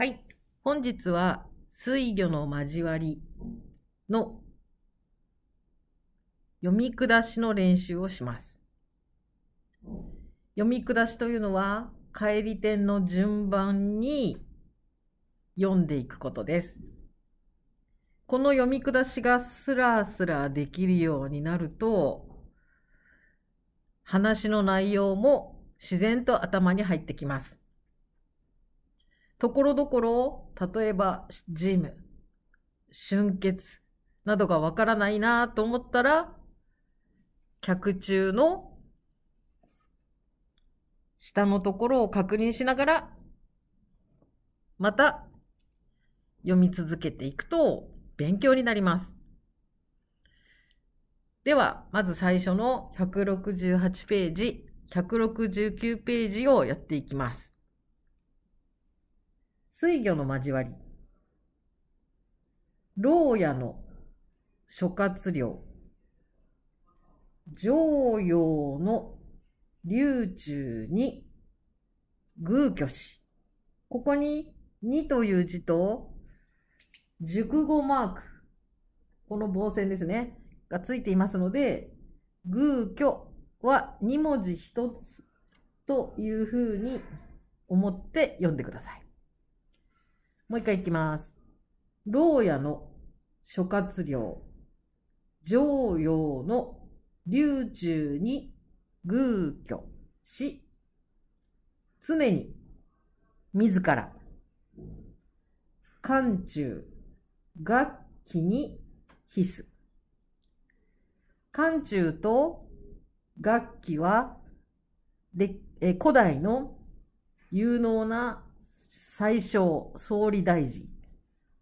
はい。本日は、水魚の交わりの読み下しの練習をします。読み下しというのは、帰り点の順番に読んでいくことです。この読み下しがスラスラできるようになると、話の内容も自然と頭に入ってきます。ところどころ、例えばジム、春血などがわからないなと思ったら、客中の下のところを確認しながら、また読み続けていくと勉強になります。では、まず最初の168ページ、169ページをやっていきます。水魚の交わり、牢屋の諸葛亮、上陽の竜中に偶挙し、ここに2という字と、熟語マーク、この棒線ですね、がついていますので、偶挙は2文字1つというふうに思って読んでください。もう一回いきます。牢屋の諸葛亮、常陽の流中に偶居し、常に自ら、漢中、楽器に必須。漢中と楽器は、古代の有能な最小総理大臣。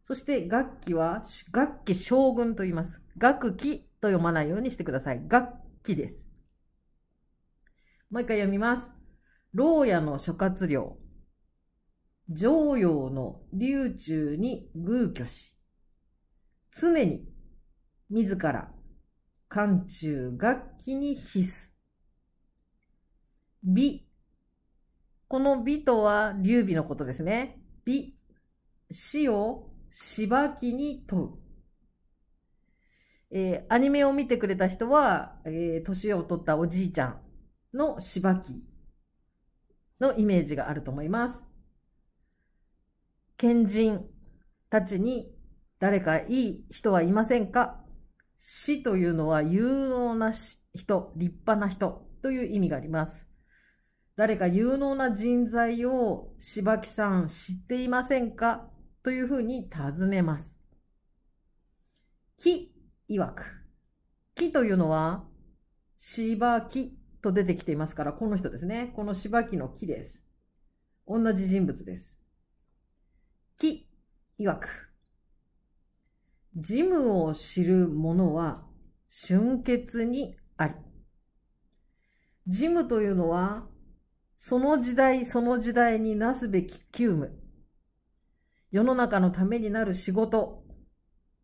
そして楽器は、楽器将軍と言います。楽器と読まないようにしてください。楽器です。もう一回読みます。牢屋の諸葛亮。常陽の流中に偶居し。常に自ら漢中楽器に必須。美この美とは劉備のことですね。美。死をしばきに問う。えー、アニメを見てくれた人は、えー、年を取ったおじいちゃんのしばきのイメージがあると思います。賢人たちに誰かいい人はいませんか死というのは有能な人、立派な人という意味があります。誰か有能な人材を柴木さん知っていませんかというふうに尋ねます。木曰く。木というのは柴木と出てきていますから、この人ですね。この柴木の木です。同じ人物です。木曰く。事務を知る者は春潔にあり。事務というのはその時代その時代になすべき急務。世の中のためになる仕事。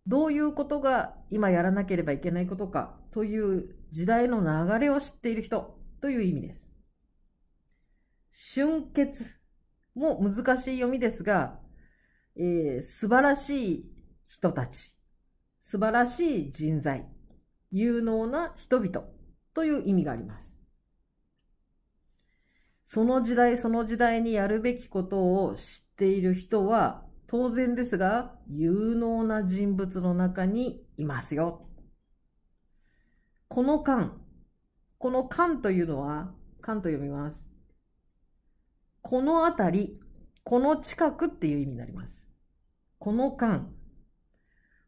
どういうことが今やらなければいけないことかという時代の流れを知っている人という意味です。春結も難しい読みですが、えー、素晴らしい人たち、素晴らしい人材、有能な人々という意味があります。その時代その時代にやるべきことを知っている人は当然ですが有能な人物の中にいますよ。この間、この間というのは、間と読みます。この辺り、この近くっていう意味になります。この間、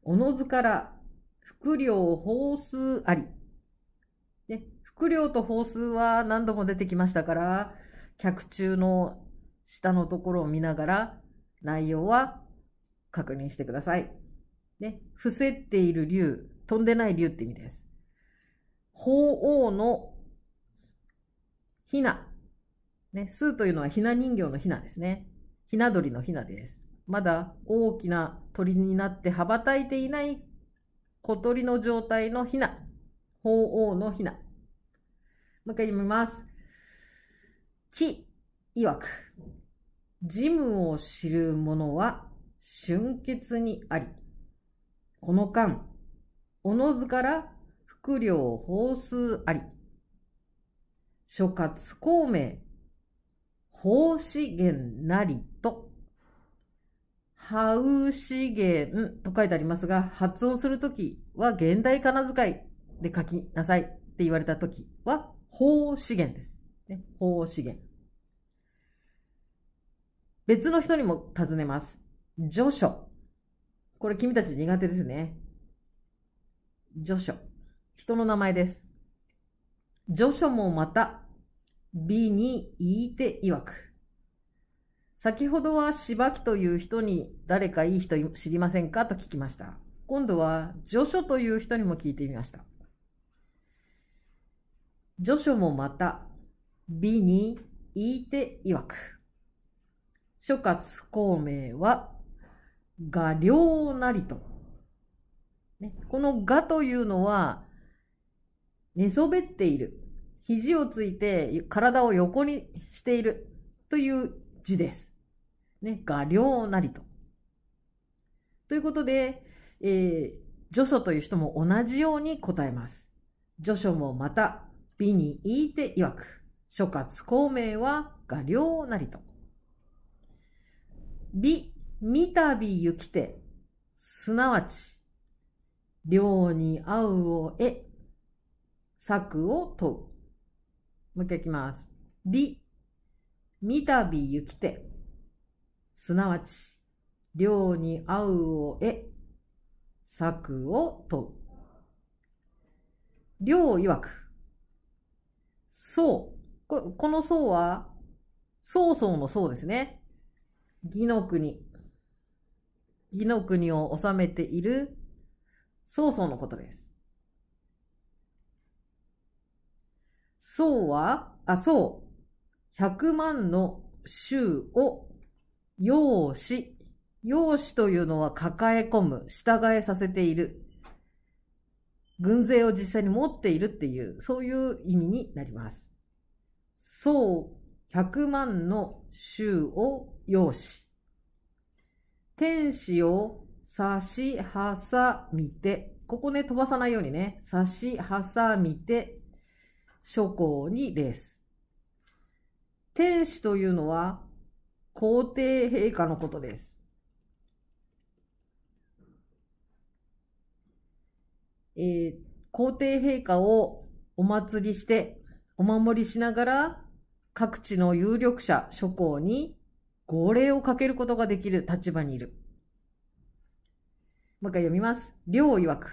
おのずから副領法数あり。ね、副領と法数は何度も出てきましたから、脚中の下のところを見ながら内容は確認してください。ね、伏せっている竜、飛んでない竜って意味です。鳳凰のひな。ね、数というのはひな人形のひなですね。ひな鳥のひなです。まだ大きな鳥になって羽ばたいていない小鳥の状態のひな。鳳凰のひな。もう一回読みます。木曰く、事務を知る者は春血にあり、この間、おのずから副領法数あり、諸葛孔明、法資源なりと、ハウ資源と書いてありますが、発音するときは現代仮名遣いで書きなさいって言われたときは、法資源です。ね、法資源。別の人にも尋ねます。序書。これ君たち苦手ですね。序書。人の名前です。序書もまた、美に言いて曰く。先ほどはしばきという人に誰かいい人知りませんかと聞きました。今度は序書という人にも聞いてみました。序書もまた、美に言いて曰く。諸葛孔明は、画量なりと。ね、この画というのは、寝そべっている。肘をついて体を横にしているという字です。ね、画量なりと。ということで、えー、序書という人も同じように答えます。序書もまた、美に言いて曰く。諸葛孔明は画量なりと。美、見たび行きて、すなわち、寮に合うを得、策を問う。もう一回いきます。美、見たび行きて、すなわち、寮に合うを得、策を問う。量曰く、そう、ここの層は、曹操の層ですね。義の国。義の国を治めている曹操のことです。宋は、あ、宋、100万の州を用紙。用紙というのは抱え込む、従えさせている。軍勢を実際に持っているっていう、そういう意味になります。総百万の衆を要し、天使を差し挟みて、ここね、飛ばさないようにね、差し挟みて、諸侯にです。天使というのは、皇帝陛下のことです。えー、皇帝陛下をお祭りして、お守りしながら各地の有力者、諸侯に号令をかけることができる立場にいる。もう一回読みます。両曰く。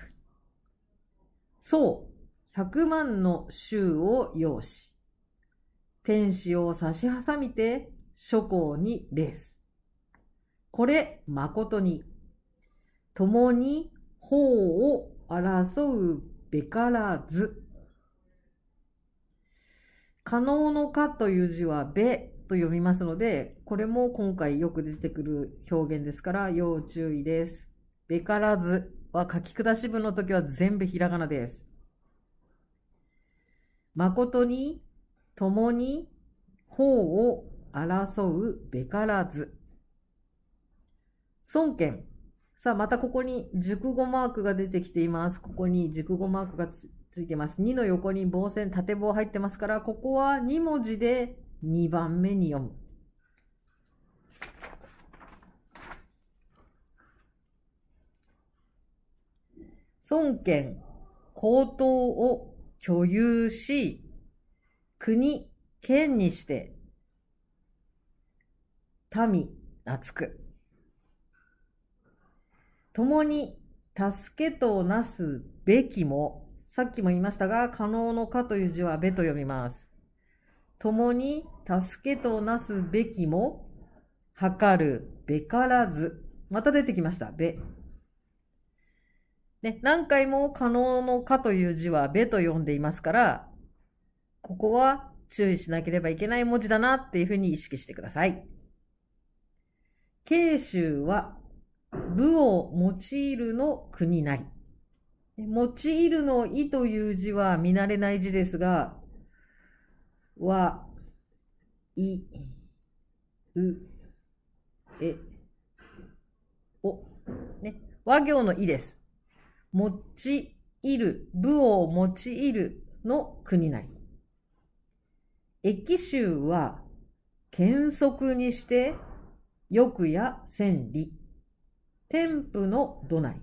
そう、百万の衆を要し、天使を差し挟みて諸侯に礼す。これ、誠に、共に法を争うべからず。可能のかという字はべと読みますので、これも今回よく出てくる表現ですから要注意です。べからずは書き下し文の時は全部ひらがなです。誠に、ともに、方を争うべからず。孫権。さあ、またここに熟語マークが出てきています。ここに熟語マークがついてます。2の横に棒線、縦棒入ってますから、ここは2文字で2番目に読む。孫権、皇統を居有し、国、県にして、民、懐く。共に、助けとなすべきも、さっきも言いましたが、可能のかという字はべと読みます。共に助けとなすべきも、かるべからず。また出てきました。べ。ね、何回も可能のかという字はべと読んでいますから、ここは注意しなければいけない文字だなっていうふうに意識してください。慶州は、武を用いるの国なり。用いるのいという字は見慣れない字ですが、は、い、う、え、お、ね、和行のいです。用いる、部を用いるの国なり。駅州は、原則にして、よくや千里。天賦のどなり。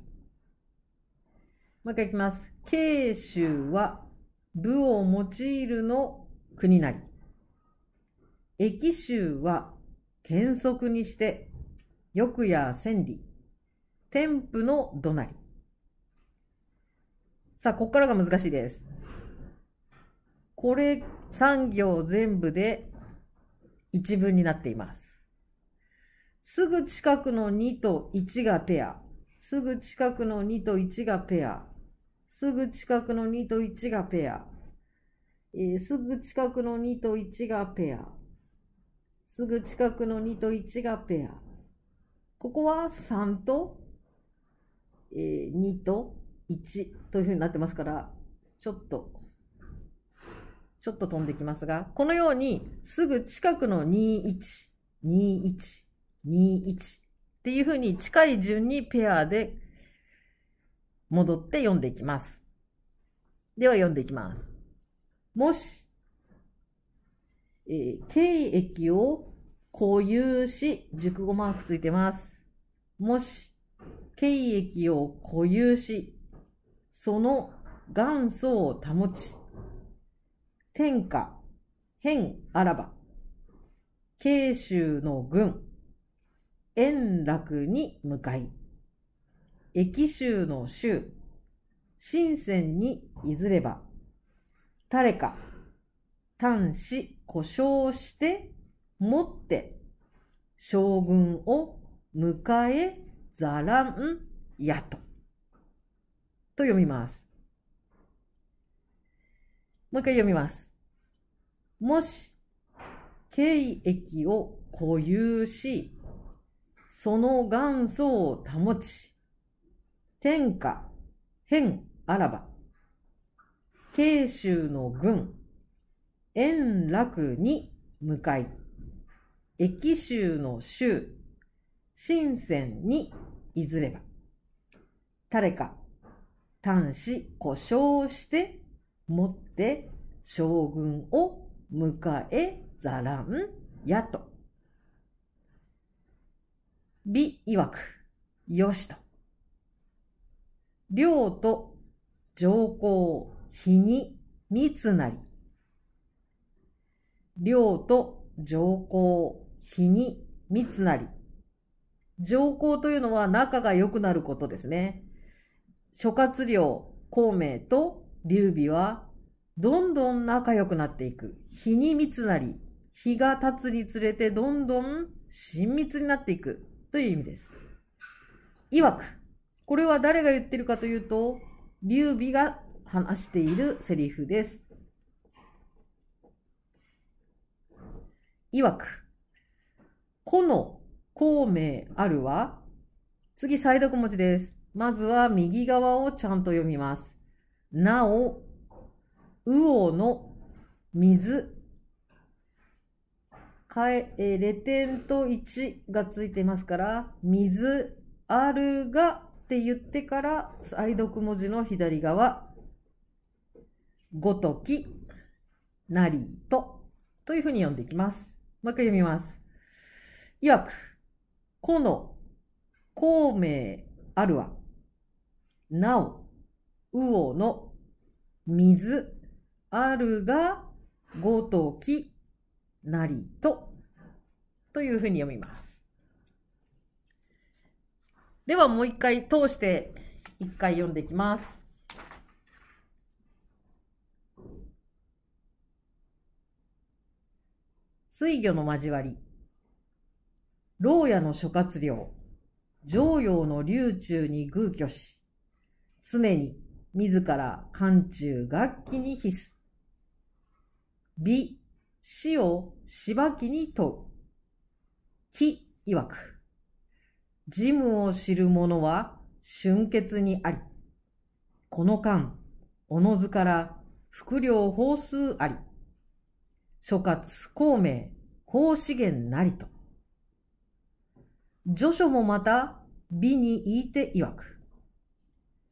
もう一回いきます。慶州は武を用いるの国なり。駅州は剣則にして、欲や千里、天賦の怒鳴り。さあ、ここからが難しいです。これ3行全部で一文になっています。すぐ近くの2と1がペア。すぐ近くの2と1がペア。すぐ近くの2と1がペア。えー、すぐ近くの2と1がペア。すぐ近くの2と1がペア。ここは3と、えー、2と1というふうになってますから、ちょっと、ちょっと飛んできますが、このようにすぐ近くの2、1、2、1、2、1っていうふうに近い順にペアで戻って読んでいきます。では読んでいきます。もし、えー、経液を固有し、熟語マークついてます。もし、経液を固有し、その元祖を保ち、天下、変あらば、慶州の軍、円楽に向かい。駅州の州、深仙にいずれば、誰か、端子、故障して、持って、将軍を迎え、ざらんやと。と読みます。もう一回読みます。もし、経益を固有し、その元祖を保ち、天下、変あらば、慶州の軍、円楽に向かい、駅州の州、新鮮にいずれば、誰か、端子故障して持って将軍を迎えざらんやと。美曰く、よしと。領と上皇、日に密なり。領と上皇、日に密なり。上皇というのは仲が良くなることですね。諸葛亮、孔明と劉備はどんどん仲良くなっていく。日に密なり、日が経つにつれてどんどん親密になっていくという意味です。いわく、これは誰が言ってるかというと、劉備が話しているセリフです。いわく、この孔明あるは、次、再読文字です。まずは右側をちゃんと読みます。なお、魚の水。かえ、えー、レテンと1がついてますから、水あるがって言ってから愛読文字の左側ごときなりとというふうに読んでいきます。もう一回読みます。いわく、この孔明あるは、なお、魚の水あるがごときなりとというふうに読みます。ではもう一回通して一回読んでいきます。水魚の交わり。牢屋の諸葛亮。常陽の流中に偶居し。常に自ら漢中楽器に必須美、死をしばきに問う。木曰く。事務を知る者は春血にあり。この間、おのずから副領法数あり。諸葛孔明、法資源なりと。序書もまた、美に言いて曰く。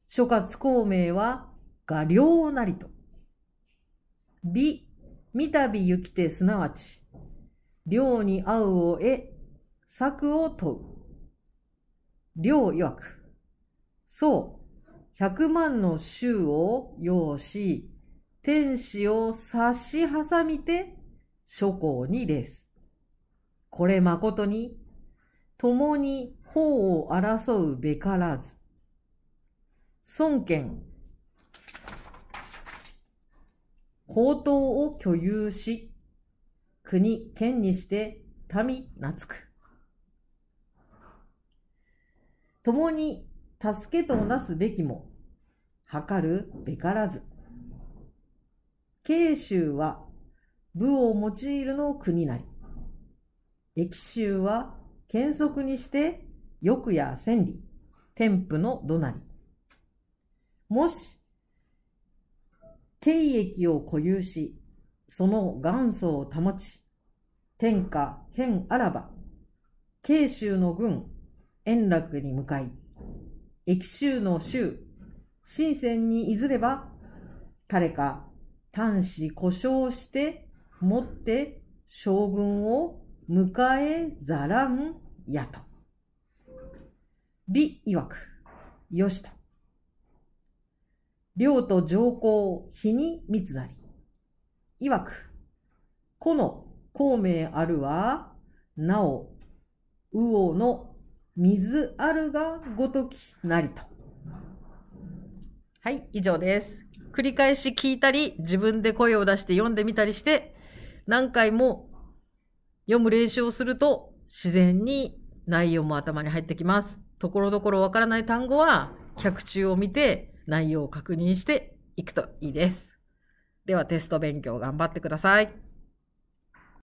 諸葛孔明は、画量なりと。美、三度行きてすなわち、量に合うを得、策を問う。両曰く、そう、百万の衆を要し、天使を差し挟みて諸行にです。これ誠に、共に法を争うべからず。孫権、宝等を居有し、国県にして民懐く。共に助けとなすべきも、図るべからず。慶州は武を用いるの国なり。益州は剣則にして欲や千里、天賦の怒鳴り。もし、慶益を固有し、その元祖を保ち、天下変あらば、慶州の軍、円楽に向かい、駅州の州、新鮮にいずれば、誰か端子故障して持って将軍を迎えざらんやと。美曰く、よしと。領と上皇、日に密なり。曰く、この孔明あるは、なお、右往の水あるがごときなりと。はい、以上です。繰り返し聞いたり、自分で声を出して読んでみたりして、何回も読む練習をすると、自然に内容も頭に入ってきます。ところどころわからない単語は、脚中を見て内容を確認していくといいです。ではテスト勉強頑張ってください。